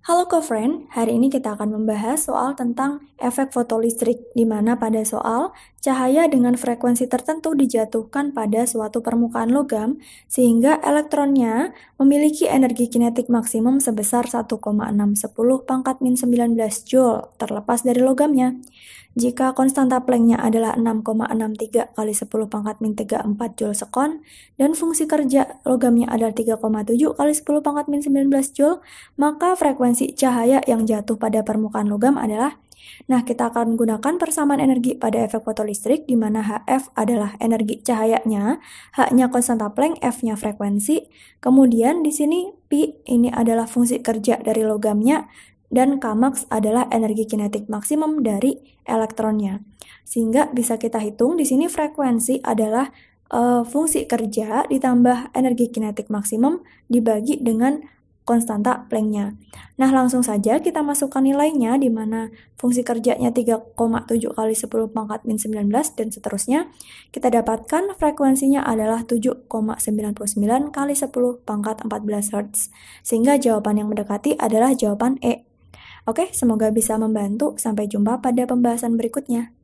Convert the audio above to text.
Halo co-friend, hari ini kita akan membahas soal tentang efek fotolistrik, di mana pada soal, cahaya dengan frekuensi tertentu dijatuhkan pada suatu permukaan logam, sehingga elektronnya memiliki energi kinetik maksimum sebesar 1,610 pangkat min 19 Joule, terlepas dari logamnya. Jika konstanta Plancknya adalah 6,63 kali 10 pangkat min 34 Joule sekon, dan fungsi kerja logamnya adalah 3,7 kali 10 pangkat min 19 Joule, maka frekuensi cahaya yang jatuh pada permukaan logam adalah Nah, kita akan gunakan persamaan energi pada efek fotolistrik, di mana HF adalah energi cahayanya, H-nya konstanta Planck, F-nya frekuensi. Kemudian di sini P ini adalah fungsi kerja dari logamnya, dan Kmax adalah energi kinetik maksimum dari elektronnya. Sehingga bisa kita hitung di sini frekuensi adalah uh, fungsi kerja ditambah energi kinetik maksimum dibagi dengan konstanta Planck-nya. Nah, langsung saja kita masukkan nilainya di mana fungsi kerjanya 3,7 kali 10 pangkat min 19 dan seterusnya. Kita dapatkan frekuensinya adalah 7,99 kali 10 pangkat 14 Hz. Sehingga jawaban yang mendekati adalah jawaban E Oke, semoga bisa membantu. Sampai jumpa pada pembahasan berikutnya.